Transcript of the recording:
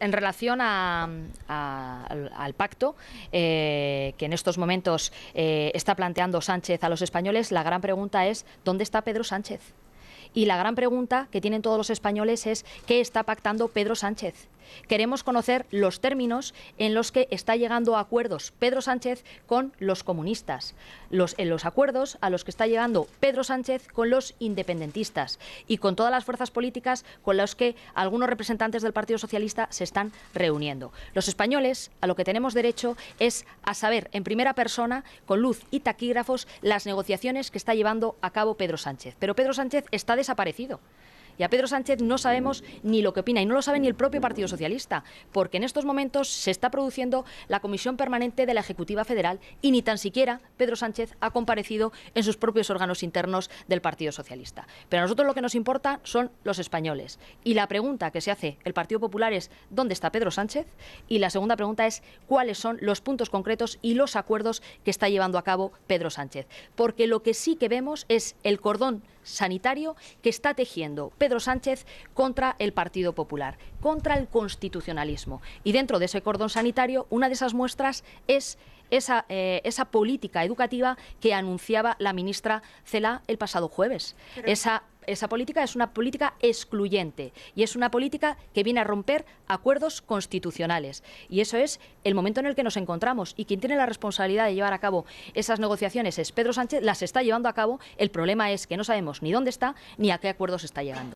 en relación al, pacto eh, que en estos momentos eh, está planteando Sánchez a los españoles, la gran pregunta es, ¿dónde está Pedro Sánchez? Y la gran pregunta que tienen todos los españoles es ¿qué está pactando Pedro Sánchez? Queremos conocer los términos en los que está llegando a acuerdos Pedro Sánchez con los comunistas, los, en los acuerdos a los que está llegando Pedro Sánchez con los independentistas y con todas las fuerzas políticas con las que algunos representantes del Partido Socialista se están reuniendo. Los españoles a lo que tenemos derecho es a saber en primera persona, con luz y taquígrafos, las negociaciones que está llevando a cabo Pedro Sánchez. Pero Pedro Sánchez está ha desaparecido. Y a Pedro Sánchez no sabemos ni lo que opina y no lo sabe ni el propio Partido Socialista, porque en estos momentos se está produciendo la comisión permanente de la Ejecutiva Federal y ni tan siquiera Pedro Sánchez ha comparecido en sus propios órganos internos del Partido Socialista. Pero a nosotros lo que nos importa son los españoles. Y la pregunta que se hace el Partido Popular es ¿dónde está Pedro Sánchez? Y la segunda pregunta es ¿cuáles son los puntos concretos y los acuerdos que está llevando a cabo Pedro Sánchez? Porque lo que sí que vemos es el cordón sanitario que está tejiendo Pedro Pedro Sánchez contra el Partido Popular, contra el constitucionalismo. Y dentro de ese cordón sanitario, una de esas muestras es esa, eh, política educativa que anunciaba la ministra Cela el pasado jueves. Esa, esa política es una política excluyente y es una política que viene a romper acuerdos constitucionales. Y eso es el momento en el que nos encontramos. Y quien tiene la responsabilidad de llevar a cabo esas negociaciones es Pedro Sánchez, las está llevando a cabo. El problema es que no sabemos ni dónde está ni a qué acuerdos está llegando.